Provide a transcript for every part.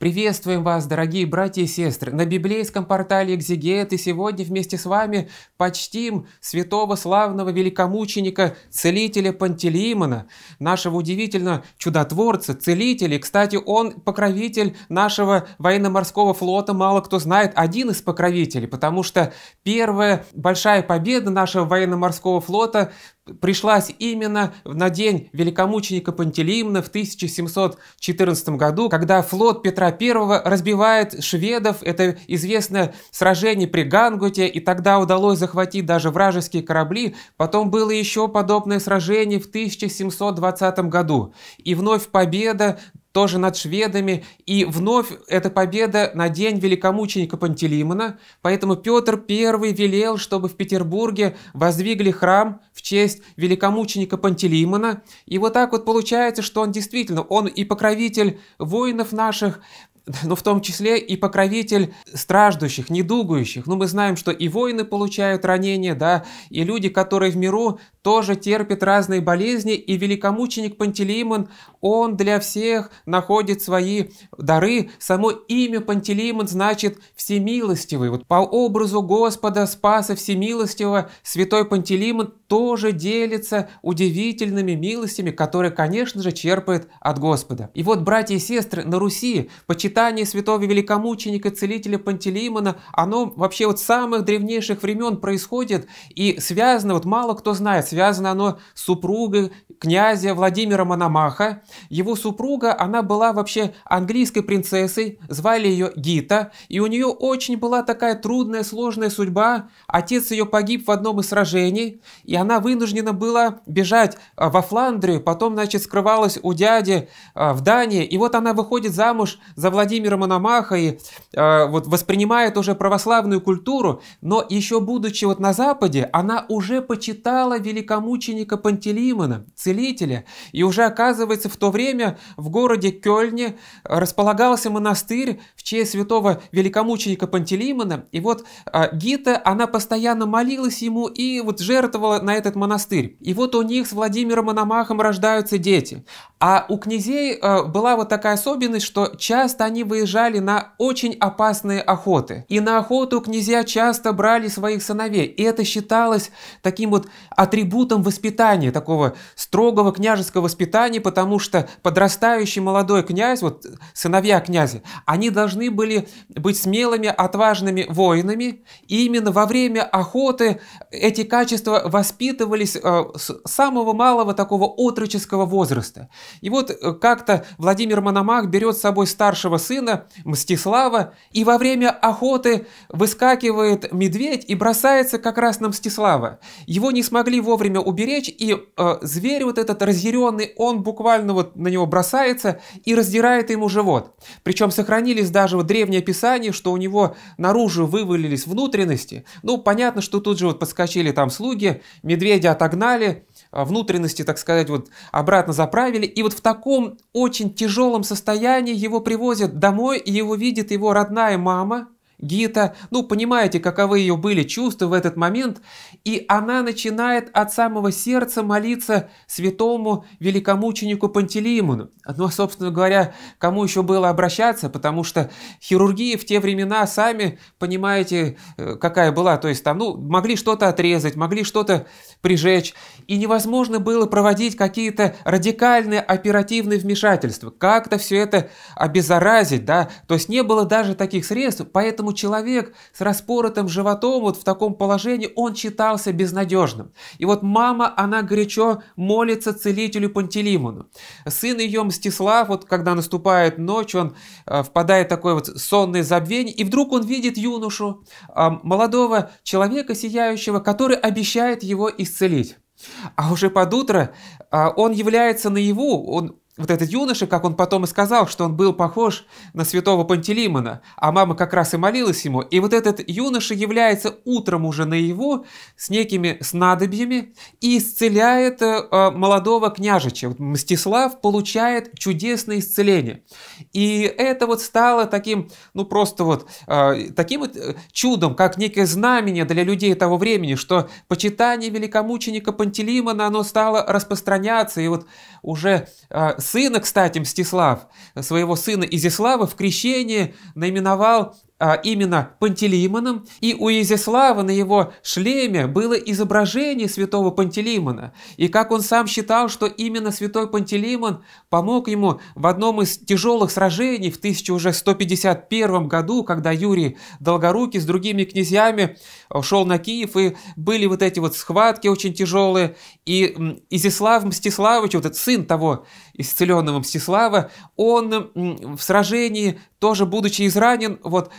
Приветствуем вас, дорогие братья и сестры, на библейском портале «Экзегет» и сегодня вместе с вами почтим святого славного великомученика, целителя Пантелеймона, нашего удивительно чудотворца, целителя. Кстати, он покровитель нашего военно-морского флота, мало кто знает, один из покровителей, потому что первая большая победа нашего военно-морского флота пришлась именно на день великомученика Пантелеймона в 1714 году, когда флот Петра I разбивает шведов. Это известное сражение при Гангуте, и тогда удалось захватить даже вражеские корабли. Потом было еще подобное сражение в 1720 году. И вновь победа тоже над шведами, и вновь эта победа на день великомученика Пантелеймона, поэтому Петр I велел, чтобы в Петербурге воздвигли храм в честь великомученика Пантелеймона, и вот так вот получается, что он действительно, он и покровитель воинов наших, но ну, в том числе и покровитель страждущих, недугующих. Ну, мы знаем, что и воины получают ранения, да, и люди, которые в миру тоже терпят разные болезни, и великомученик Пантелеймон, он для всех находит свои дары. Само имя Пантелеймон значит «всемилостивый». Вот по образу Господа Спаса Всемилостивого святой Пантелеймон тоже делится удивительными милостями, которые, конечно же, черпает от Господа. И вот, братья и сестры, на Руси, почитая Читание святого великомученика, целителя Пантелеймона, оно вообще вот с самых древнейших времен происходит и связано, вот мало кто знает, связано оно с супругой князя Владимира Мономаха. Его супруга, она была вообще английской принцессой, звали ее Гита, и у нее очень была такая трудная, сложная судьба. Отец ее погиб в одном из сражений, и она вынуждена была бежать а, во Фландрию, потом, значит, скрывалась у дяди а, в Дании, и вот она выходит замуж за Владимира Владимиром Мономаха и э, вот воспринимает уже православную культуру, но еще будучи вот на Западе, она уже почитала великомученика Пантелеймона, целителя, и уже оказывается в то время в городе Кёльне располагался монастырь в честь святого великомученика Пантелеймона, и вот э, Гита, она постоянно молилась ему и вот жертвовала на этот монастырь. И вот у них с Владимиром Мономахом рождаются дети. А у князей э, была вот такая особенность, что часто они выезжали на очень опасные охоты. И на охоту князья часто брали своих сыновей. И это считалось таким вот атрибутом воспитания, такого строгого княжеского воспитания, потому что подрастающий молодой князь, вот сыновья князя, они должны были быть смелыми, отважными воинами. И именно во время охоты эти качества воспитывались э, с самого малого такого отроческого возраста. И вот э, как-то Владимир Мономах берет с собой старшего сына Мстислава, и во время охоты выскакивает медведь и бросается как раз на Мстислава. Его не смогли вовремя уберечь, и э, зверь вот этот разъяренный, он буквально вот на него бросается и раздирает ему живот. Причем сохранились даже вот древние описания, что у него наружу вывалились внутренности. Ну, понятно, что тут же вот подскочили там слуги, медведя отогнали, а, внутренности, так сказать, вот обратно заправили. И вот в таком очень тяжелом состоянии его привозят домой, и его видит его родная мама, Гита, ну понимаете, каковы ее были чувства в этот момент, и она начинает от самого сердца молиться святому великомученику Пантелеймону. Ну а, собственно говоря, кому еще было обращаться, потому что хирургии в те времена, сами понимаете, э, какая была, то есть там, ну, могли что-то отрезать, могли что-то прижечь, и невозможно было проводить какие-то радикальные оперативные вмешательства, как-то все это обеззаразить, да, то есть не было даже таких средств, поэтому поэтому человек с распоротым животом вот в таком положении, он считался безнадежным. И вот мама, она горячо молится целителю Пантелеймону. Сын ее Мстислав, вот когда наступает ночь, он э, впадает в такое вот сонное забвение, и вдруг он видит юношу, э, молодого человека сияющего, который обещает его исцелить. А уже под утро э, он является наяву, он вот этот юноша, как он потом и сказал, что он был похож на святого Пантелеймона, а мама как раз и молилась ему. И вот этот юноша является утром уже на его с некими снадобьями и исцеляет э, молодого княжича. Вот Мстислав получает чудесное исцеление. И это вот стало таким, ну просто вот э, таким вот э, чудом, как некое знамение для людей того времени, что почитание великомученика Пантелеймона, оно стало распространяться, и вот уже э, сына, кстати, Мстислав, своего сына Изислава в крещении наименовал а именно Пантелеймоном, и у Изяслава на его шлеме было изображение святого Пантелеймона, и как он сам считал, что именно святой Пантелеймон помог ему в одном из тяжелых сражений в 1151 году, когда Юрий Долгорукий с другими князьями э, шел на Киев, и были вот эти вот схватки очень тяжелые, и Изяслав Мстиславович, вот этот сын того исцеленного Мстислава, он в сражении, тоже будучи изранен, вот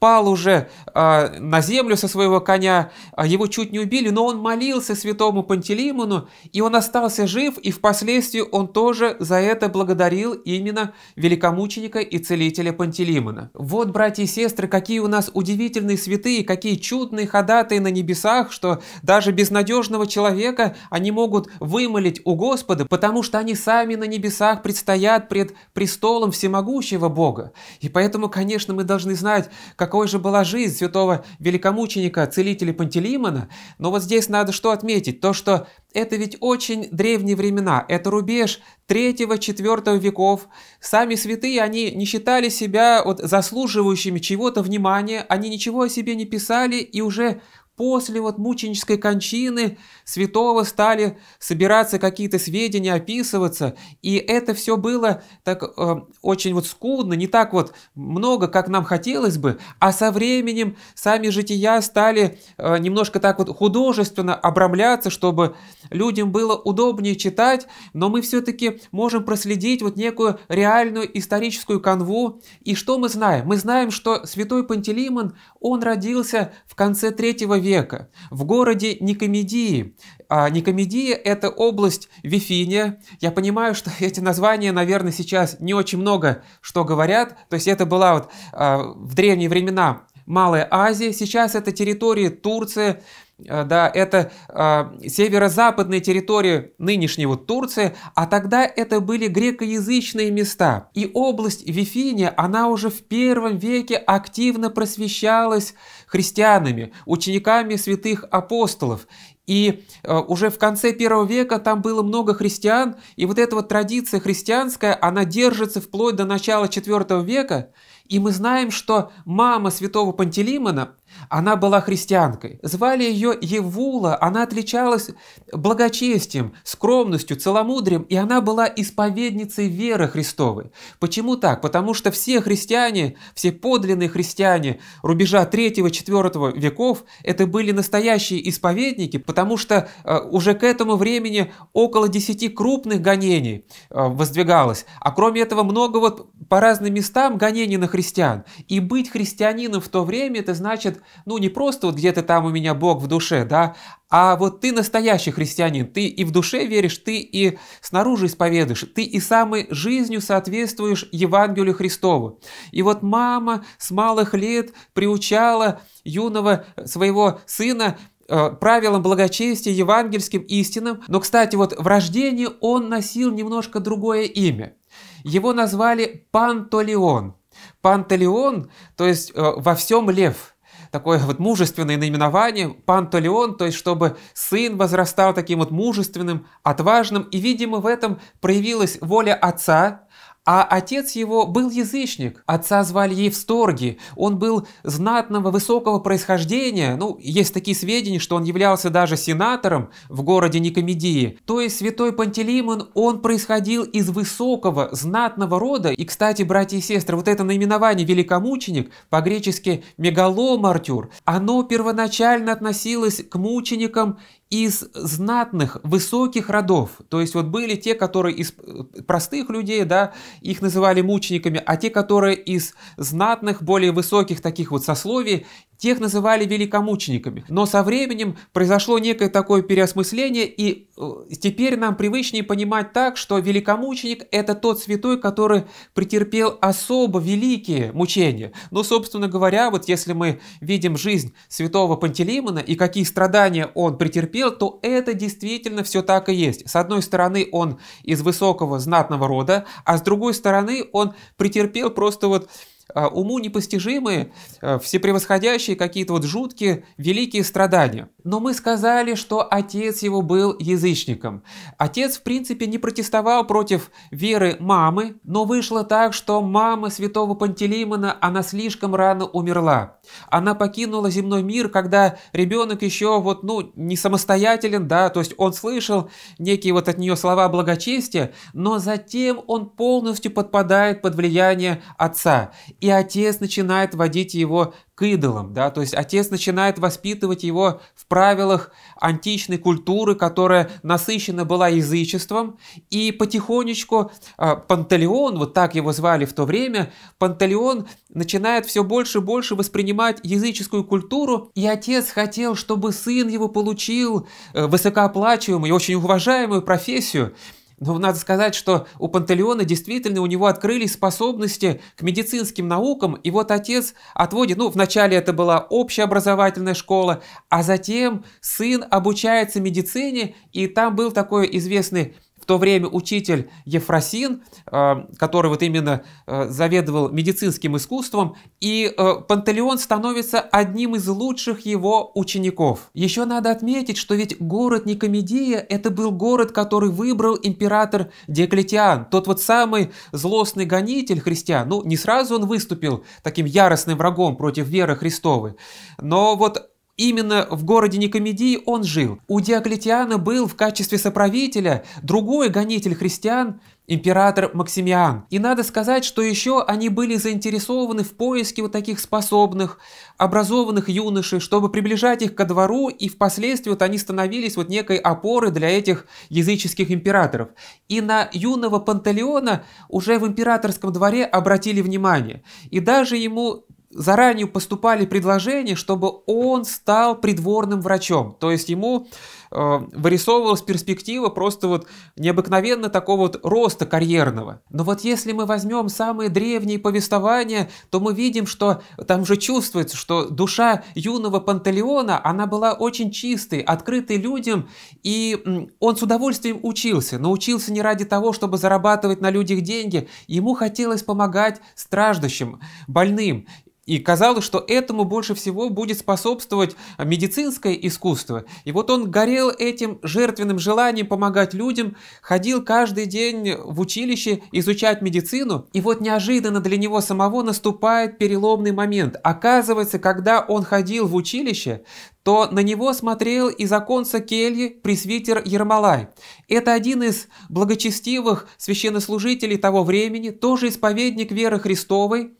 пал уже э, на землю со своего коня, а, его чуть не убили, но он молился святому Пантелеймону, и он остался жив, и впоследствии он тоже за это благодарил именно великомученика и целителя Пантелеймона. Вот, братья и сестры, какие у нас удивительные святые, какие чудные ходатые на небесах, что даже безнадежного человека они могут вымолить у Господа, потому что они сами на небесах предстоят пред престолом всемогущего Бога. И поэтому, конечно, мы должны знать, как какой же была жизнь святого великомученика, целителя Пантелеймона, но вот здесь надо что отметить, то что это ведь очень древние времена, это рубеж 3-4 веков. Сами святые, они не считали себя вот заслуживающими чего-то внимания, они ничего о себе не писали и уже После вот мученической кончины святого стали собираться какие-то сведения, описываться, и это все было так э, очень вот скудно, не так вот много, как нам хотелось бы, а со временем сами жития стали э, немножко так вот художественно обрамляться, чтобы людям было удобнее читать, но мы все-таки можем проследить вот некую реальную историческую канву. И что мы знаем? Мы знаем, что святой Пантелеймон, он родился в конце третьего века, человека. В городе Никомедии. А Никомедия – это область Вифиния. Я понимаю, что эти названия, наверное, сейчас не очень много что говорят. То есть это была вот а, в древние времена Малая Азия. Сейчас это территории Турции, Э, да, это э, северо-западные территории нынешнего Турции, а тогда это были грекоязычные места. И область Вифиния, она уже в первом веке активно просвещалась христианами, учениками святых апостолов. И э, уже в конце первого века там было много христиан, и вот эта вот традиция христианская, она держится вплоть до начала IV века. И мы знаем, что мама святого Пантелеймона, она была христианкой. Звали ее Евула, она отличалась благочестием, скромностью, целомудрием, и она была исповедницей веры Христовой. Почему так? Потому что все христиане, все подлинные христиане рубежа 3-4 веков, это были настоящие исповедники, потому что э, уже к этому времени около 10 крупных гонений э, воздвигалось. А кроме этого много вот по разным местам гонений на христиан. И быть христианином в то время, это значит ну, не просто вот где-то там у меня Бог в душе, да, а вот ты настоящий христианин, ты и в душе веришь, ты и снаружи исповедуешь, ты и самой жизнью соответствуешь Евангелию Христову. И вот мама с малых лет приучала юного своего сына э, правилам благочестия, евангельским истинам. Но, кстати, вот в рождении он носил немножко другое имя. Его назвали Пантолеон. Пантелеон, то есть э, во всем лев такое вот мужественное наименование Пантелеон, то есть чтобы сын возрастал таким вот мужественным, отважным, и, видимо, в этом проявилась воля отца, а отец его был язычник, отца звали Евсторги, он был знатного высокого происхождения, ну, есть такие сведения, что он являлся даже сенатором в городе Никомедии. То есть святой Пантелеймон, он происходил из высокого, знатного рода, и, кстати, братья и сестры, вот это наименование великомученик, по-гречески мегаломартюр, оно первоначально относилось к мученикам из знатных, высоких родов. То есть вот были те, которые из э, простых людей, да, их называли мучениками, а те, которые из знатных, более высоких таких вот сословий, Тех называли великомучениками. Но со временем произошло некое такое переосмысление, и э, теперь нам привычнее понимать так, что великомученик – это тот святой, который претерпел особо великие мучения. Но, ну, собственно говоря, вот если мы видим жизнь святого Пантелеймона и какие страдания он претерпел, то это действительно все так и есть. С одной стороны, он из высокого знатного рода, а с другой стороны, он претерпел просто вот а, уму непостижимые, а, всепревосходящие какие-то вот жуткие, великие страдания. Но мы сказали, что отец его был язычником. Отец, в принципе, не протестовал против веры мамы, но вышло так, что мама святого Пантелеймона, она слишком рано умерла. Она покинула земной мир, когда ребенок еще вот, ну, не самостоятелен, да, то есть он слышал некие вот от нее слова благочестия, но затем он полностью подпадает под влияние отца и отец начинает водить его к идолам, да, то есть отец начинает воспитывать его в правилах античной культуры, которая насыщена была язычеством, и потихонечку а, Пантелеон, вот так его звали в то время, Пантелеон начинает все больше и больше воспринимать языческую культуру, и отец хотел, чтобы сын его получил э, высокооплачиваемую и очень уважаемую профессию – но ну, надо сказать, что у Пантелеона действительно у него открылись способности к медицинским наукам, и вот отец отводит, ну, вначале это была общеобразовательная школа, а затем сын обучается медицине, и там был такой известный то время учитель Ефросин, э, который вот именно э, заведовал медицинским искусством, и э, Пантелеон становится одним из лучших его учеников. Еще надо отметить, что ведь город Никомедия – это был город, который выбрал император Диоклетиан, тот вот самый злостный гонитель христиан. Ну, не сразу он выступил таким яростным врагом против веры Христовой, но вот Именно в городе Никомедии он жил. У Диоклетиана был в качестве соправителя другой гонитель христиан, император Максимиан. И надо сказать, что еще они были заинтересованы в поиске вот таких способных, образованных юношей, чтобы приближать их ко двору, и впоследствии вот они становились вот некой опорой для этих языческих императоров. И на юного Пантелеона уже в императорском дворе обратили внимание. И даже ему заранее поступали предложения, чтобы он стал придворным врачом. То есть ему э, вырисовывалась перспектива просто вот необыкновенно такого вот роста карьерного. Но вот если мы возьмем самые древние повествования, то мы видим, что там же чувствуется, что душа юного Пантелеона, она была очень чистой, открытой людям, и он с удовольствием учился, но учился не ради того, чтобы зарабатывать на людях деньги, ему хотелось помогать страждущим, больным, и казалось, что этому больше всего будет способствовать медицинское искусство. И вот он горел этим жертвенным желанием помогать людям, ходил каждый день в училище изучать медицину. И вот неожиданно для него самого наступает переломный момент. Оказывается, когда он ходил в училище, то на него смотрел из оконца кельи пресвитер Ермолай. Это один из благочестивых священнослужителей того времени, тоже исповедник веры Христовой,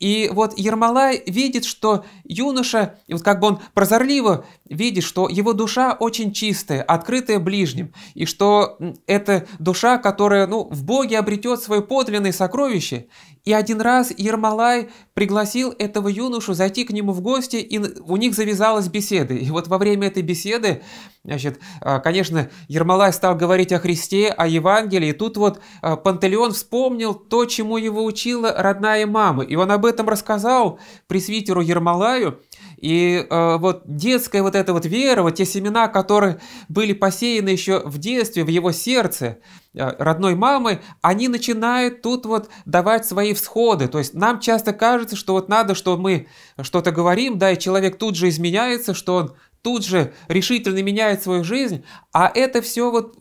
и вот Ермолай видит, что юноша, и вот как бы он прозорливо видит, что его душа очень чистая, открытая ближним, и что это душа, которая ну, в Боге обретет свое подлинное сокровище, и один раз Ермолай пригласил этого юношу зайти к нему в гости, и у них завязалась беседа. И вот во время этой беседы, значит, а, конечно, Ермолай стал говорить о Христе, о Евангелии. И тут вот а, Пантелеон вспомнил то, чему его учила родная мама. И он об этом рассказал пресвитеру Ермолаю, и э, вот детская вот эта вот вера, вот те семена, которые были посеяны еще в детстве, в его сердце э, родной мамы, они начинают тут вот давать свои всходы. То есть нам часто кажется, что вот надо, что мы что-то говорим, да, и человек тут же изменяется, что он тут же решительно меняет свою жизнь, а это все вот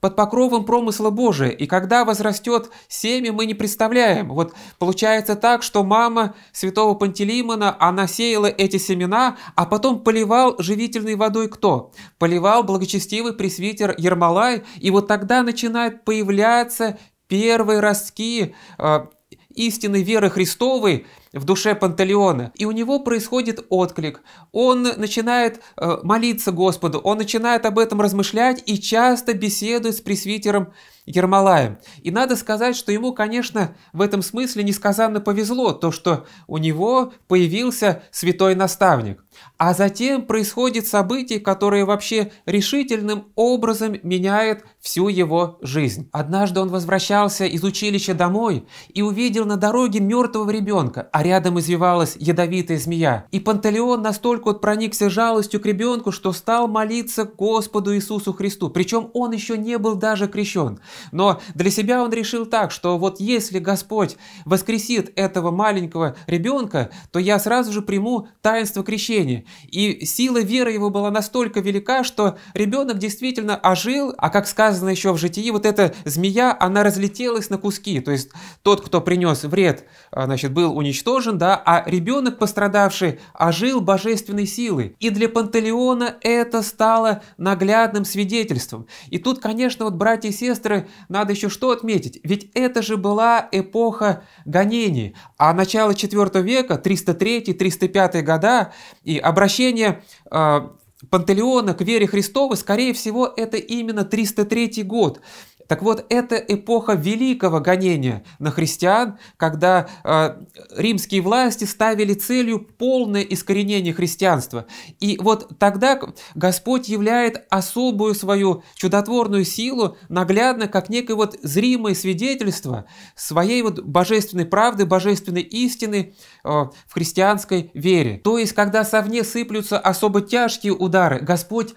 под покровом промысла Божия, и когда возрастет семя, мы не представляем. Вот получается так, что мама святого Пантелеймона, она сеяла эти семена, а потом поливал живительной водой кто? Поливал благочестивый пресвитер Ермолай, и вот тогда начинают появляться первые ростки э, истинной веры Христовой, в душе Пантелеона. И у него происходит отклик. Он начинает э, молиться Господу, он начинает об этом размышлять и часто беседует с пресвитером Ермолаем. И надо сказать, что ему, конечно, в этом смысле несказанно повезло, то, что у него появился святой наставник. А затем происходит событие, которое вообще решительным образом меняет всю его жизнь. Однажды он возвращался из училища домой и увидел на дороге мертвого ребенка, а рядом извивалась ядовитая змея. И Пантелеон настолько вот проникся жалостью к ребенку, что стал молиться Господу Иисусу Христу. Причем он еще не был даже крещен. Но для себя он решил так, что вот если Господь воскресит этого маленького ребенка, то я сразу же приму таинство крещения. И сила веры его была настолько велика, что ребенок действительно ожил, а как сказано еще в житии, вот эта змея, она разлетелась на куски. То есть тот, кто принес вред, а, значит, был уничтожен, да, а ребенок пострадавший ожил божественной силой. И для Пантелеона это стало наглядным свидетельством. И тут, конечно, вот братья и сестры надо еще что отметить? Ведь это же была эпоха гонений, а начало IV века, 303-305 года, и обращение э, Пантелеона к вере Христовой, скорее всего, это именно 303 год. Так вот, это эпоха великого гонения на христиан, когда э, римские власти ставили целью полное искоренение христианства. И вот тогда Господь являет особую свою чудотворную силу, наглядно, как некое вот зримое свидетельство своей вот божественной правды, божественной истины э, в христианской вере. То есть, когда совне сыплются особо тяжкие удары. Господь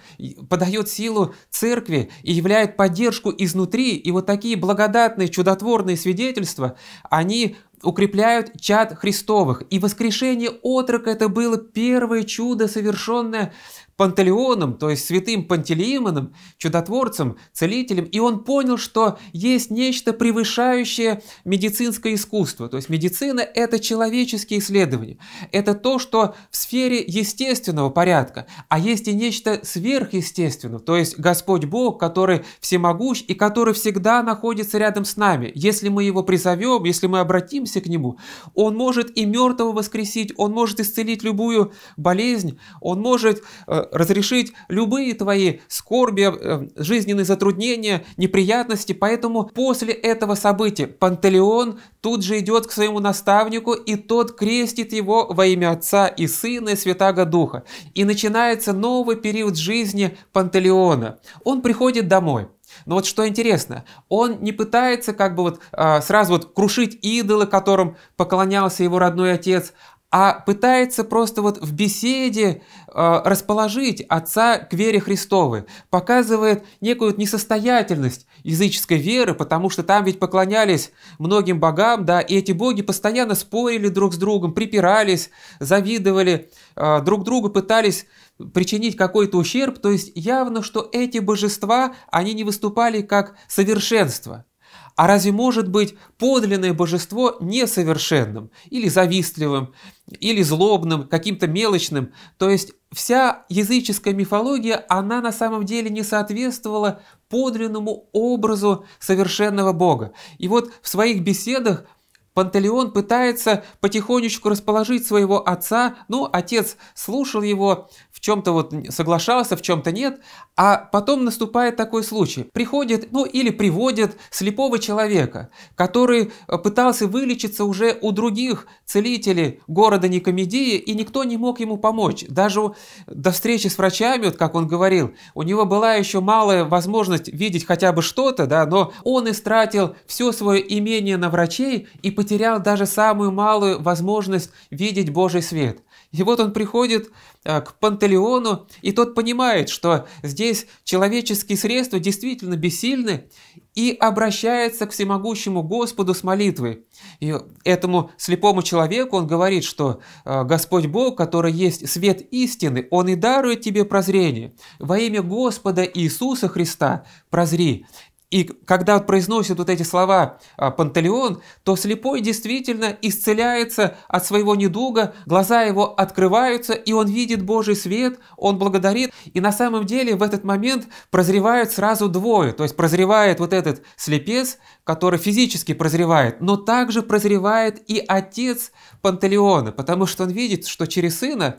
подает силу церкви и являет поддержку изнутри. И вот такие благодатные, чудотворные свидетельства, они укрепляют чад Христовых. И воскрешение отрока – это было первое чудо, совершенное Пантелеоном, то есть святым Пантелеимоном, чудотворцем, целителем, и он понял, что есть нечто превышающее медицинское искусство. То есть медицина – это человеческие исследования, это то, что в сфере естественного порядка, а есть и нечто сверхъестественного, то есть Господь Бог, который всемогущ и который всегда находится рядом с нами. Если мы его призовем, если мы обратимся к нему, он может и мертвого воскресить, он может исцелить любую болезнь, он может э, разрешить любые твои скорби, э, жизненные затруднения, неприятности. Поэтому после этого события Пантелеон тут же идет к своему наставнику, и тот крестит его во имя Отца и Сына и Святаго Духа. И начинается новый период жизни Пантелеона. Он приходит домой. Но вот что интересно, он не пытается как бы вот а, сразу вот крушить идолы, которым поклонялся его родной отец, а пытается просто вот в беседе э, расположить отца к вере Христовой, показывает некую несостоятельность языческой веры, потому что там ведь поклонялись многим богам, да, и эти боги постоянно спорили друг с другом, припирались, завидовали, э, друг другу пытались причинить какой-то ущерб, то есть явно, что эти божества, они не выступали как совершенство – а разве может быть подлинное божество несовершенным, или завистливым, или злобным, каким-то мелочным? То есть вся языческая мифология, она на самом деле не соответствовала подлинному образу совершенного Бога. И вот в своих беседах Пантелеон пытается потихонечку расположить своего отца, ну, отец слушал его, в чем-то вот соглашался, в чем-то нет, а потом наступает такой случай. Приходит, ну, или приводит слепого человека, который э, пытался вылечиться уже у других целителей города Никомедии, и никто не мог ему помочь. Даже до встречи с врачами, вот как он говорил, у него была еще малая возможность видеть хотя бы что-то, да, но он истратил все свое имение на врачей и потерял даже самую малую возможность видеть Божий свет. И вот он приходит а, к Пантелеону, и тот понимает, что здесь человеческие средства действительно бессильны, и обращается к всемогущему Господу с молитвой. И этому слепому человеку он говорит, что а, Господь Бог, который есть свет истины, Он и дарует тебе прозрение. Во имя Господа Иисуса Христа прозри. И когда произносит вот эти слова а, Пантелеон, то слепой действительно исцеляется от своего недуга, глаза его открываются, и он видит Божий свет, он благодарит. И на самом деле в этот момент прозревают сразу двое. То есть прозревает вот этот слепец, который физически прозревает, но также прозревает и отец Пантелеона, потому что он видит, что через сына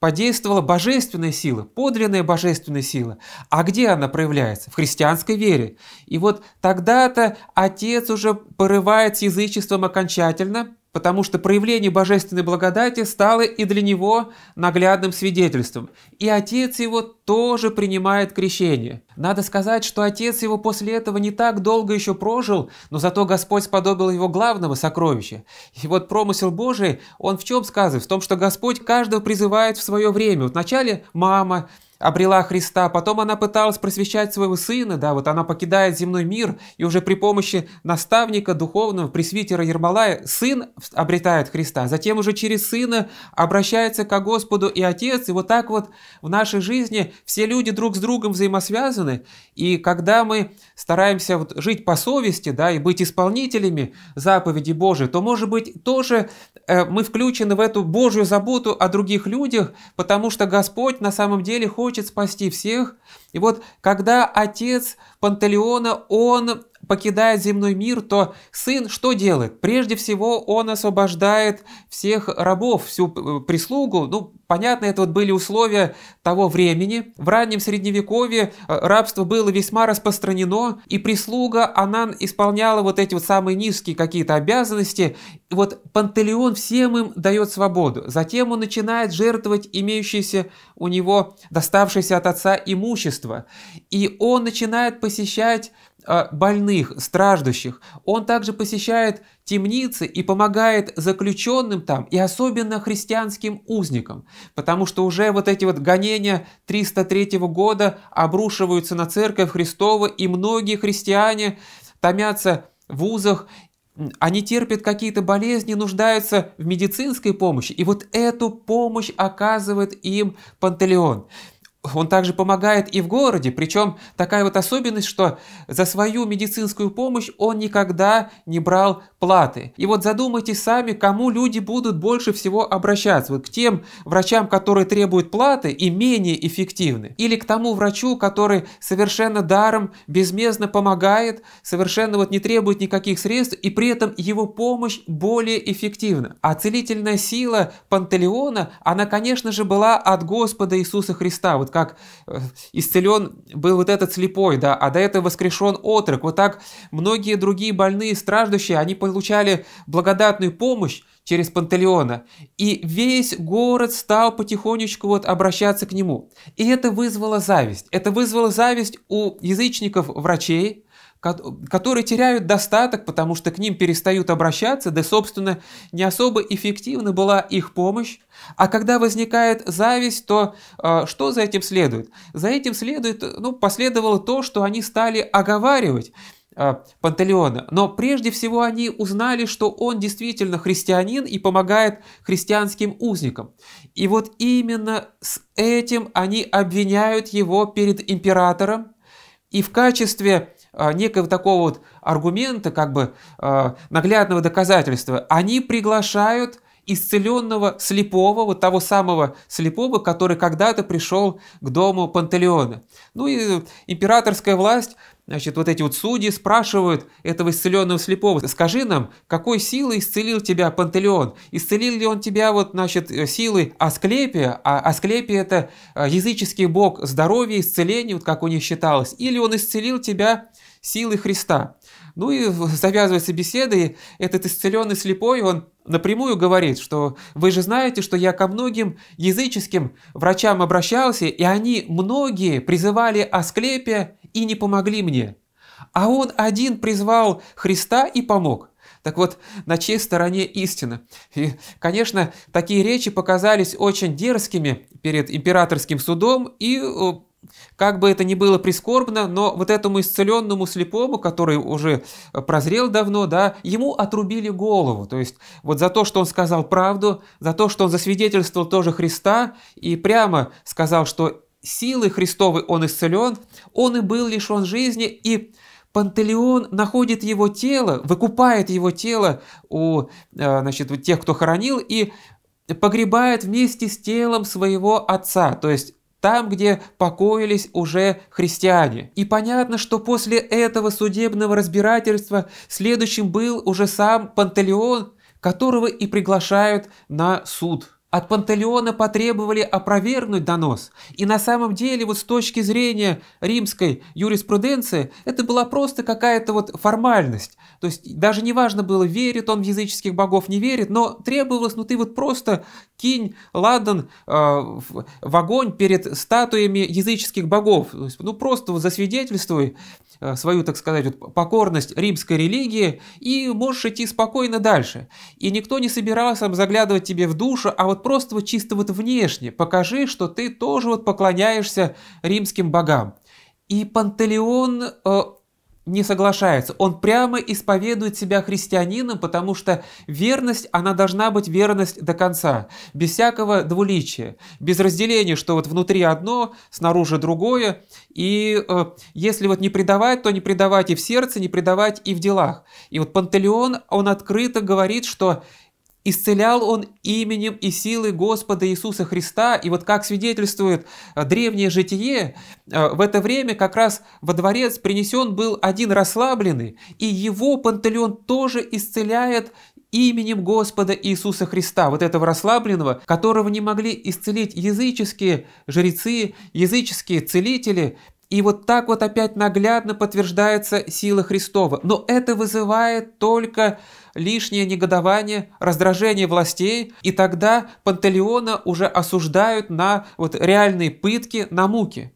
подействовала божественная сила, подлинная божественная сила. А где она проявляется? В христианской вере. И вот тогда-то отец уже порывает с язычеством окончательно, потому что проявление божественной благодати стало и для него наглядным свидетельством. И отец его тоже принимает крещение. Надо сказать, что отец его после этого не так долго еще прожил, но зато Господь сподобил его главного сокровища. И вот промысел Божий, он в чем сказывает? В том, что Господь каждого призывает в свое время. вначале мама, обрела Христа, потом она пыталась просвещать своего сына, да, вот она покидает земной мир, и уже при помощи наставника духовного, пресвитера Ермолая, сын обретает Христа, затем уже через сына обращается к Господу и Отец, и вот так вот в нашей жизни все люди друг с другом взаимосвязаны, и когда мы стараемся вот жить по совести, да, и быть исполнителями заповеди Божией, то, может быть, тоже э, мы включены в эту Божью заботу о других людях, потому что Господь на самом деле хочет хочет спасти всех. И вот когда отец Пантелеона, он покидает земной мир, то сын что делает? Прежде всего он освобождает всех рабов, всю э, прислугу. Ну, понятно, это вот были условия того времени. В раннем средневековье э, рабство было весьма распространено, и прислуга, она исполняла вот эти вот самые низкие какие-то обязанности. И вот Пантелеон всем им дает свободу. Затем он начинает жертвовать имеющиеся у него доставшееся от отца имущество. И он начинает посещать Э, больных, страждущих. Он также посещает темницы и помогает заключенным там, и особенно христианским узникам, потому что уже вот эти вот гонения 303 года обрушиваются на церковь Христова, и многие христиане томятся в узах они терпят какие-то болезни, нуждаются в медицинской помощи, и вот эту помощь оказывает им Пантелеон он также помогает и в городе, причем такая вот особенность, что за свою медицинскую помощь он никогда не брал платы. И вот задумайтесь сами, кому люди будут больше всего обращаться. Вот к тем врачам, которые требуют платы и менее эффективны. Или к тому врачу, который совершенно даром, безмездно помогает, совершенно вот не требует никаких средств, и при этом его помощь более эффективна. А целительная сила Пантелеона, она, конечно же, была от Господа Иисуса Христа. Вот вот как э, исцелен был вот этот слепой, да, а до этого воскрешен отрок. Вот так многие другие больные, страждущие, они получали благодатную помощь через Пантелеона. И весь город стал потихонечку вот обращаться к нему. И это вызвало зависть. Это вызвало зависть у язычников-врачей, которые теряют достаток, потому что к ним перестают обращаться, да, собственно, не особо эффективна была их помощь. А когда возникает зависть, то э, что за этим следует? За этим следует, ну, последовало то, что они стали оговаривать э, Пантелеона. Но прежде всего они узнали, что он действительно христианин и помогает христианским узникам. И вот именно с этим они обвиняют его перед императором. И в качестве а, некого такого вот аргумента, как бы а, наглядного доказательства. Они приглашают исцеленного слепого, вот того самого слепого, который когда-то пришел к дому Пантелеона. Ну и императорская власть Значит, вот эти вот судьи спрашивают этого исцеленного слепого, скажи нам, какой силой исцелил тебя Пантелеон? Исцелил ли он тебя вот, значит, силой Асклепия? А Асклепия это э, языческий бог здоровья, исцеления, вот как у них считалось. Или он исцелил тебя силой Христа? Ну и завязывается беседа, и этот исцеленный слепой, он напрямую говорит, что вы же знаете, что я ко многим языческим врачам обращался, и они многие призывали о склепе и не помогли мне. А он один призвал Христа и помог. Так вот, на чьей стороне истина? И, конечно, такие речи показались очень дерзкими перед императорским судом и как бы это ни было прискорбно, но вот этому исцеленному слепому, который уже э, прозрел давно, да, ему отрубили голову. То есть вот за то, что он сказал правду, за то, что он засвидетельствовал тоже Христа и прямо сказал, что силы Христовой он исцелен, он и был лишен жизни, и Пантелеон находит его тело, выкупает его тело у э, значит, тех, кто хоронил, и погребает вместе с телом своего отца. То есть там, где покоились уже христиане. И понятно, что после этого судебного разбирательства следующим был уже сам Пантелеон, которого и приглашают на суд. От Пантелеона потребовали опровергнуть донос, и на самом деле вот с точки зрения римской юриспруденции это была просто какая-то вот формальность. То есть даже не важно было, верит он в языческих богов, не верит, но требовалось, ну ты вот просто кинь ладан э, в, в огонь перед статуями языческих богов. То есть, ну просто вот засвидетельствуй э, свою, так сказать, вот, покорность римской религии и можешь идти спокойно дальше. И никто не собирался заглядывать тебе в душу, а вот просто вот чисто вот внешне покажи, что ты тоже вот поклоняешься римским богам. И Пантелеон э, а, не соглашается. Он прямо исповедует себя христианином, потому что верность, она должна быть верность до конца, без всякого двуличия, без разделения, что вот внутри одно, снаружи другое. И э, если вот не предавать, то не предавать и в сердце, не предавать и в делах. И вот Пантелеон, он открыто говорит, что Исцелял он именем и силой Господа Иисуса Христа. И вот как свидетельствует э, древнее житие, э, в это время как раз во дворец принесен был один расслабленный, и его Пантелеон тоже исцеляет именем Господа Иисуса Христа, вот этого расслабленного, которого не могли исцелить языческие жрецы, языческие целители, и вот так вот опять наглядно подтверждается сила Христова. Но это вызывает только лишнее негодование, раздражение властей, и тогда Пантелеона уже осуждают на вот реальные пытки, на муки.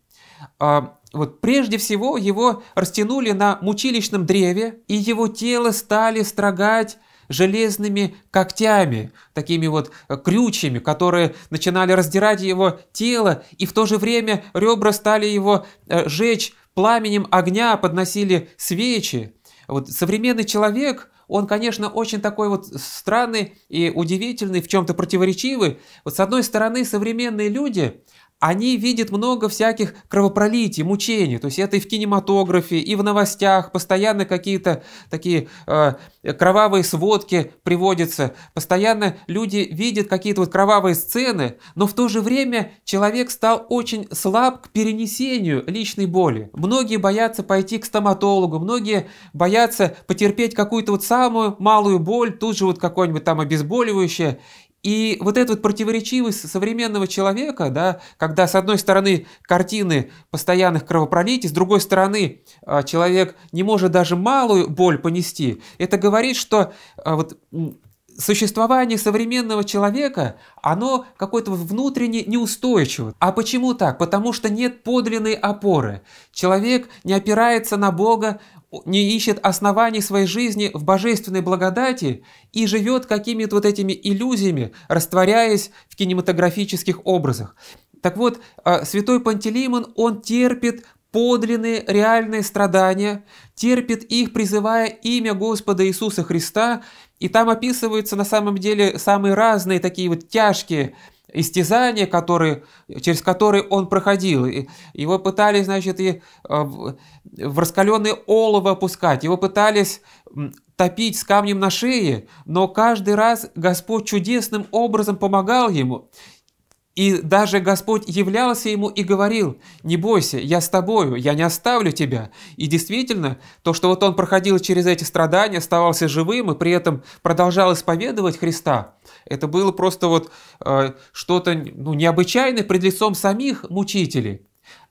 А, вот прежде всего его растянули на мучилищном древе, и его тело стали строгать железными когтями, такими вот э, крючьями, которые начинали раздирать его тело, и в то же время ребра стали его э, жечь пламенем огня, подносили свечи. Вот современный человек он, конечно, очень такой вот странный и удивительный, в чем-то противоречивый. Вот с одной стороны, современные люди, они видят много всяких кровопролитий, мучений. То есть это и в кинематографе, и в новостях постоянно какие-то такие э, кровавые сводки приводятся. Постоянно люди видят какие-то вот кровавые сцены, но в то же время человек стал очень слаб к перенесению личной боли. Многие боятся пойти к стоматологу, многие боятся потерпеть какую-то вот самую малую боль, тут же вот какой нибудь там обезболивающее, и вот эта вот противоречивость современного человека, да, когда с одной стороны картины постоянных кровопролитий, с другой стороны а, человек не может даже малую боль понести, это говорит, что а, вот существование современного человека, оно какое-то внутренне неустойчиво. А почему так? Потому что нет подлинной опоры. Человек не опирается на Бога, не ищет оснований своей жизни в божественной благодати и живет какими-то вот этими иллюзиями, растворяясь в кинематографических образах. Так вот, а, святой Пантелеймон, он терпит подлинные реальные страдания, терпит их, призывая имя Господа Иисуса Христа, и там описываются на самом деле самые разные такие вот тяжкие истязания, которые, через которые он проходил. Его пытались, значит, и э, в раскаленное олово опускать, его пытались топить с камнем на шее, но каждый раз Господь чудесным образом помогал ему. И даже Господь являлся ему и говорил, «Не бойся, я с тобою, я не оставлю тебя». И действительно, то, что вот он проходил через эти страдания, оставался живым и при этом продолжал исповедовать Христа, это было просто вот э, что-то ну, необычайное пред лицом самих мучителей.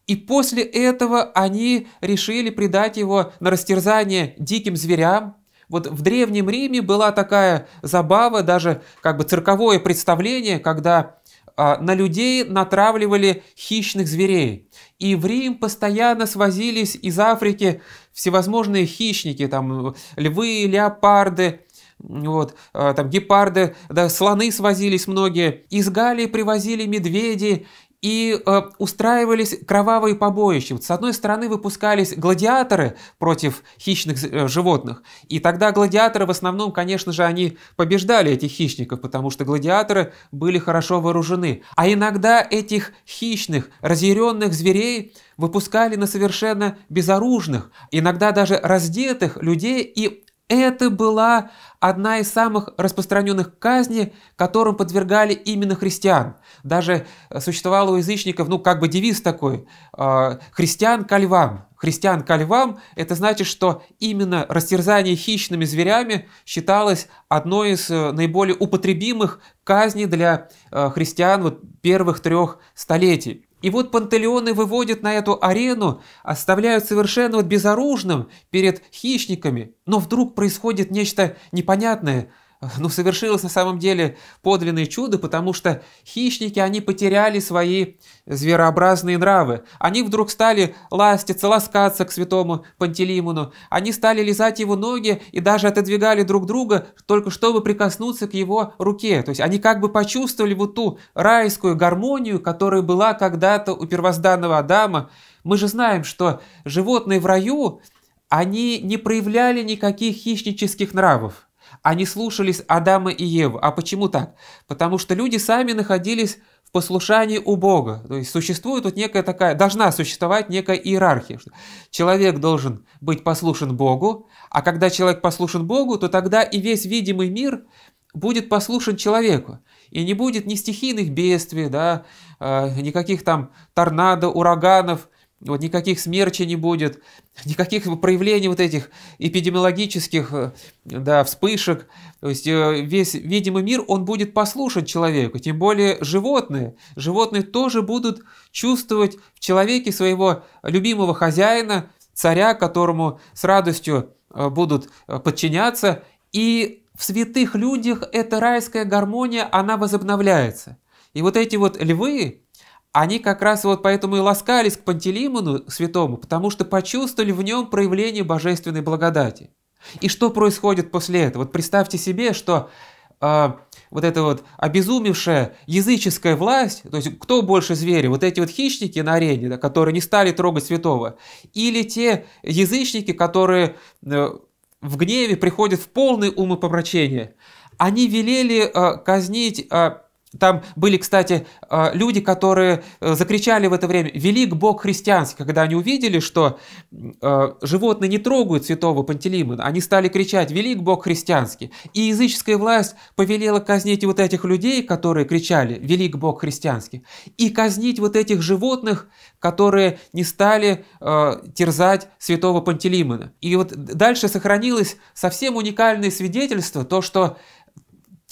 И после этого они решили предать его на растерзание диким зверям, вот в Древнем Риме была такая забава, даже как бы цирковое представление, когда а, на людей натравливали хищных зверей. И в Рим постоянно свозились из Африки всевозможные хищники, там львы, леопарды, вот, а, там гепарды, да, слоны свозились многие. Из Галии привозили медведи и э, устраивались кровавые побоища. Вот с одной стороны выпускались гладиаторы против хищных э, животных, и тогда гладиаторы в основном, конечно же, они побеждали этих хищников, потому что гладиаторы были хорошо вооружены. А иногда этих хищных, разъяренных зверей выпускали на совершенно безоружных, иногда даже раздетых людей и это была одна из самых распространенных казней, которым подвергали именно христиан. Даже э, существовало у язычников, ну, как бы девиз такой, э, «христиан ко львам». «Христиан ко львам» — это значит, что именно растерзание хищными зверями считалось одной из э, наиболее употребимых казней для христиан вот первых трех столетий. И вот пантелеоны выводят на эту арену, оставляют совершенно вот безоружным перед хищниками, но вдруг происходит нечто непонятное – ну, совершилось на самом деле подлинное чудо, потому что хищники, они потеряли свои зверообразные нравы. Они вдруг стали ластиться, ласкаться к святому Пантелеймону. Они стали лизать его ноги и даже отодвигали друг друга, только чтобы прикоснуться к его руке. То есть они как бы почувствовали вот ту райскую гармонию, которая была когда-то у первозданного Адама. Мы же знаем, что животные в раю, они не проявляли никаких хищнических нравов. Они слушались Адама и Еву. А почему так? Потому что люди сами находились в послушании у Бога. То есть существует вот некая такая, должна существовать некая иерархия. Человек должен быть послушен Богу, а когда человек послушен Богу, то тогда и весь видимый мир будет послушен человеку. И не будет ни стихийных бедствий, да, э, никаких там торнадо, ураганов, вот никаких смерчей не будет, никаких проявлений вот этих эпидемиологических э, да, вспышек. То есть э, весь видимый мир, он будет послушен человеку, тем более животные. Животные тоже будут чувствовать в человеке своего любимого хозяина, царя, которому с радостью э, будут подчиняться. И в святых людях эта райская гармония, она возобновляется. И вот эти вот львы, они как раз вот поэтому и ласкались к Пантелеймону святому, потому что почувствовали в нем проявление божественной благодати. И что происходит после этого? Вот представьте себе, что э, вот эта вот обезумевшая языческая власть, то есть кто больше звери, вот эти вот хищники на арене, да, которые не стали трогать святого, или те язычники, которые э, в гневе приходят в полное умопомрачение, они велели э, казнить э, там были, кстати, э, люди, которые э, закричали в это время «Велик Бог христианский», когда они увидели, что э, животные не трогают святого Пантелеймона. Они стали кричать «Велик Бог христианский». И языческая власть повелела казнить вот этих людей, которые кричали «Велик Бог христианский», и казнить вот этих животных, которые не стали терзать святого Пантелеймона. И вот дальше сохранилось совсем уникальное свидетельство, то, что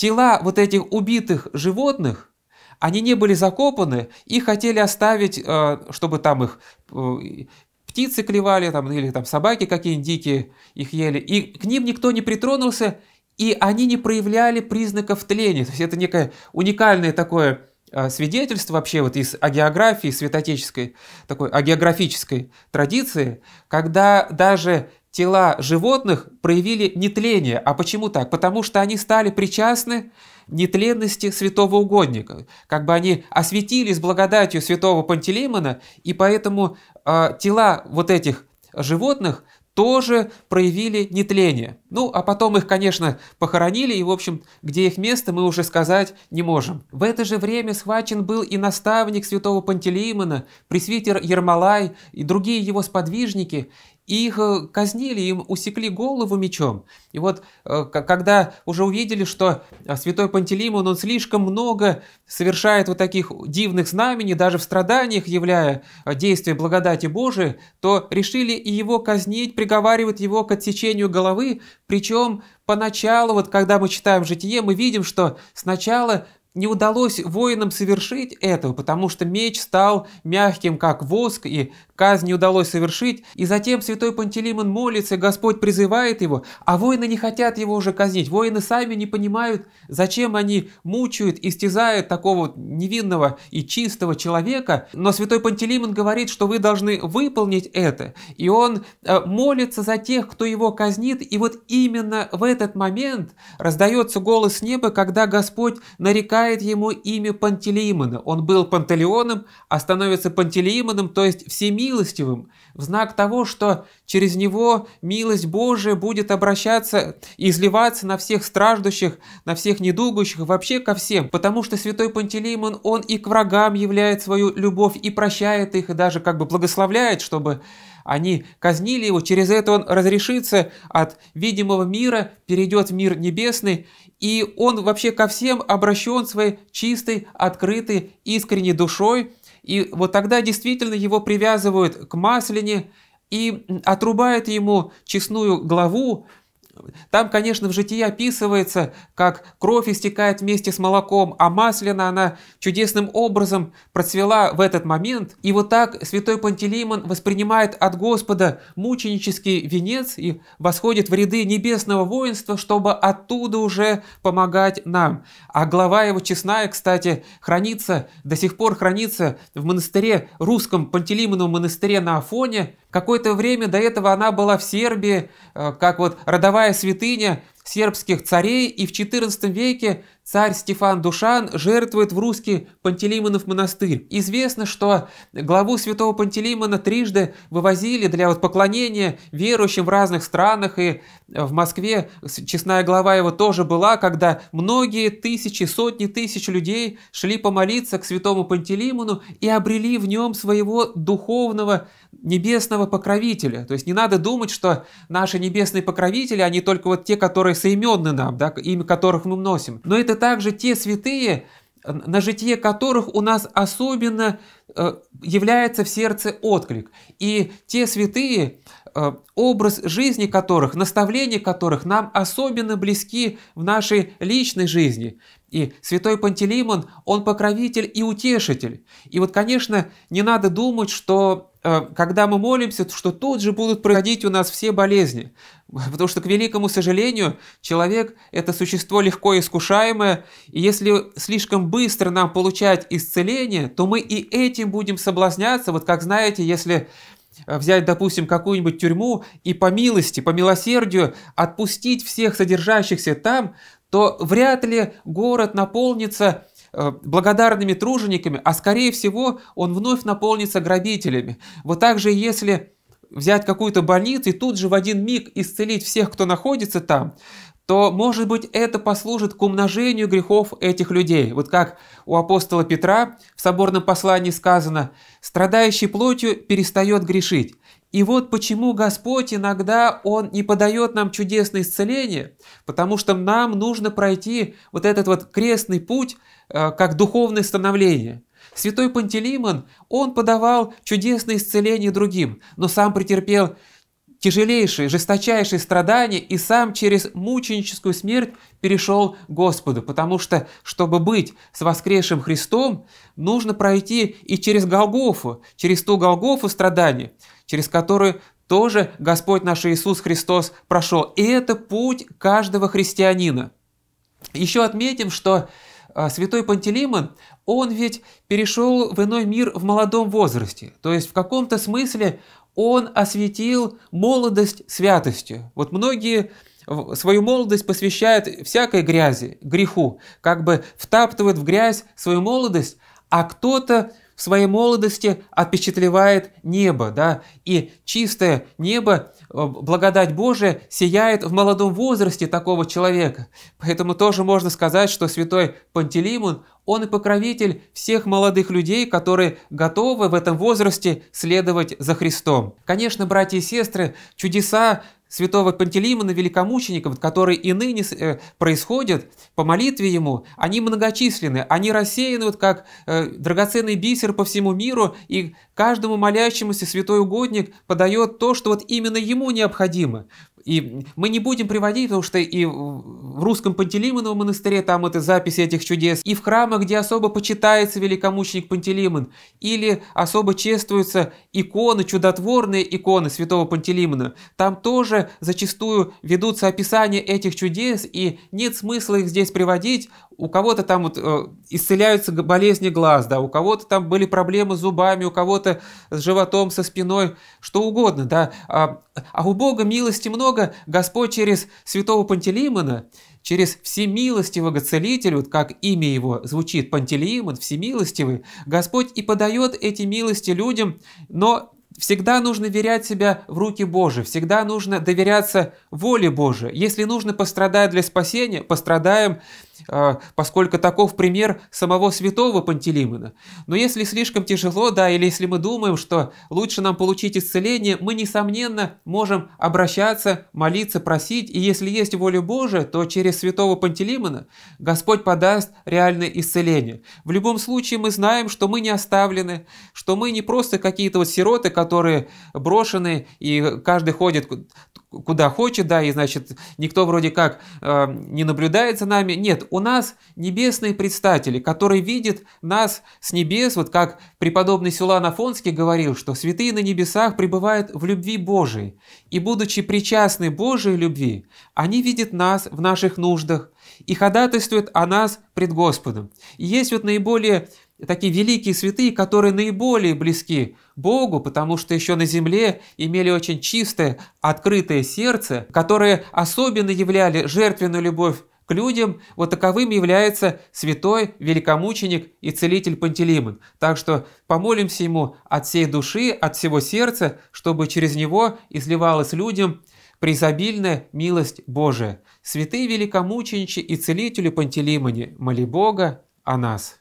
Тела вот этих убитых животных, они не были закопаны и хотели оставить, э, чтобы там их э, птицы клевали, там, или там собаки какие-нибудь дикие их ели. И к ним никто не притронулся, и они не проявляли признаков тления. То есть это некое уникальное такое э, свидетельство вообще вот из агеографии светотеческой такой агеографической традиции, когда даже тела животных проявили нетление. А почему так? Потому что они стали причастны нетленности святого угодника. Как бы они осветились благодатью святого Пантелеймона, и поэтому э, тела вот этих животных тоже проявили нетление. Ну, а потом их, конечно, похоронили, и, в общем, где их место, мы уже сказать не можем. В это же время схвачен был и наставник святого Пантелеймона, пресвитер Ермолай и другие его сподвижники, их э, казнили, им усекли голову мечом. И вот э, когда уже увидели, что э, святой Пантелеймон, он слишком много совершает вот таких дивных знамений, даже в страданиях являя действие благодати Божией, то решили и его казнить, приговаривать его к отсечению головы, причем поначалу, вот когда мы читаем «Житие», мы видим, что сначала не удалось воинам совершить этого, потому что меч стал мягким, как воск, и казнь не удалось совершить. И затем святой Пантелеймон молится, Господь призывает его, а воины не хотят его уже казнить. Воины сами не понимают, зачем они мучают, истязают такого невинного и чистого человека. Но святой Пантелеймон говорит, что вы должны выполнить это. И он э, молится за тех, кто его казнит. И вот именно в этот момент раздается голос неба, когда Господь нарекает присваивает ему имя Пантелеимона. Он был Пантелеоном, а становится Пантелеимоном, то есть всемилостивым, в знак того, что через него милость Божия будет обращаться и изливаться на всех страждущих, на всех недугущих, вообще ко всем, потому что святой Пантелеимон, он и к врагам являет свою любовь и прощает их, и даже как бы благословляет, чтобы они казнили его, через это он разрешится от видимого мира, перейдет в мир небесный, и он вообще ко всем обращен своей чистой, открытой, искренней душой. И вот тогда действительно его привязывают к маслине и отрубают ему честную главу, там, конечно, в житии описывается, как кровь истекает вместе с молоком, а Маслина она чудесным образом процвела в этот момент. И вот так святой Пантелеймон воспринимает от Господа мученический венец и восходит в ряды небесного воинства, чтобы оттуда уже помогать нам. А глава его честная, кстати, хранится, до сих пор хранится в монастыре, русском Пантелеймоновом монастыре на Афоне. Какое-то время до этого она была в Сербии, э, как вот родовая любая святыня сербских царей, и в XIV веке царь Стефан Душан жертвует в русский Пантелеймонов монастырь. Известно, что главу святого Пантелеймона трижды вывозили для вот поклонения верующим в разных странах, и в Москве честная глава его тоже была, когда многие тысячи, сотни тысяч людей шли помолиться к святому Пантелеймону и обрели в нем своего духовного небесного покровителя. То есть не надо думать, что наши небесные покровители, они только вот те, которые которые соименны нам, да, имя которых мы носим. Но это также те святые, на житие которых у нас особенно э, является в сердце отклик. И те святые, э, образ жизни которых, наставления которых нам особенно близки в нашей личной жизни. И святой Пантелеймон, он покровитель и утешитель. И вот, конечно, не надо думать, что э, когда мы молимся, что тут же будут проходить у нас все болезни. Потому что, к великому сожалению, человек – это существо легко искушаемое, и если слишком быстро нам получать исцеление, то мы и этим будем соблазняться. Вот как знаете, если э, взять, допустим, какую-нибудь тюрьму и по милости, по милосердию отпустить всех содержащихся там, то вряд ли город наполнится э, благодарными тружениками, а скорее всего он вновь наполнится грабителями. Вот так же, если взять какую-то больницу и тут же в один миг исцелить всех, кто находится там, то, может быть, это послужит к умножению грехов этих людей. Вот как у апостола Петра в соборном послании сказано, страдающий плотью перестает грешить. И вот почему Господь иногда Он не подает нам чудесное исцеление, потому что нам нужно пройти вот этот вот крестный путь э, как духовное становление. Святой Пантелеймон, он подавал чудесное исцеление другим, но сам претерпел тяжелейшие, жесточайшие страдания и сам через мученическую смерть перешел к Господу, потому что, чтобы быть с воскресшим Христом, нужно пройти и через Голгофу, через ту Голгофу страдания, через которую тоже Господь наш Иисус Христос прошел. И это путь каждого христианина. Еще отметим, что а, святой Пантелеймон, он ведь перешел в иной мир в молодом возрасте. То есть в каком-то смысле он осветил молодость святостью. Вот многие свою молодость посвящают всякой грязи, греху, как бы втаптывают в грязь свою молодость, а кто-то в своей молодости опечатлевает небо, да, и чистое небо, э, благодать Божия сияет в молодом возрасте такого человека. Поэтому тоже можно сказать, что святой Пантелеймон, он и покровитель всех молодых людей, которые готовы в этом возрасте следовать за Христом. Конечно, братья и сестры, чудеса святого Пантелеймона Великомучеников, которые и ныне э, происходят по молитве ему, они многочисленны, они рассеяны вот как э, драгоценный бисер по всему миру, и каждому молящемуся святой угодник подает то, что вот именно ему необходимо. И мы не будем приводить, потому что и в русском Пантелеймоновом монастыре там это записи этих чудес, и в храмах, где особо почитается великомученик Пантелеймон, или особо чествуются иконы, чудотворные иконы святого Пантелеймона, там тоже зачастую ведутся описания этих чудес, и нет смысла их здесь приводить. У кого-то там вот, э, исцеляются болезни глаз, да, у кого-то там были проблемы с зубами, у кого-то с животом, со спиной, что угодно, да. А, а у Бога милости много, Бога Господь через святого Пантелеймона, через всемилостивого целителя, вот как имя его звучит Пантелеймон, всемилостивый, Господь и подает эти милости людям, но Всегда нужно верять себя в руки Божии, всегда нужно доверяться воле Божией. Если нужно пострадать для спасения, пострадаем, а, поскольку таков пример самого святого Пантелеймона. Но если слишком тяжело, да, или если мы думаем, что лучше нам получить исцеление, мы, несомненно, можем обращаться, молиться, просить, и если есть воля Божия, то через святого Пантелеймона Господь подаст реальное исцеление. В любом случае мы знаем, что мы не оставлены, что мы не просто какие-то вот сироты, которые брошены, и каждый ходит куда хочет, да, и значит никто вроде как э, не наблюдает за нами. Нет, у нас небесные предстатели, которые видят нас с небес, вот как преподобный Силуан Афонский говорил, что святые на небесах пребывают в любви Божией, и будучи причастны Божией любви, они видят нас в наших нуждах и ходатайствуют о нас пред Господом. И есть вот наиболее такие великие святые, которые наиболее близки Богу, потому что еще на земле имели очень чистое, открытое сердце, которые особенно являли жертвенную любовь к людям, вот таковым является святой великомученик и целитель Пантелеймон. Так что помолимся ему от всей души, от всего сердца, чтобы через него изливалась людям преизобильная милость Божия. Святые великомученичи и целители Пантелеймоне, моли Бога о нас.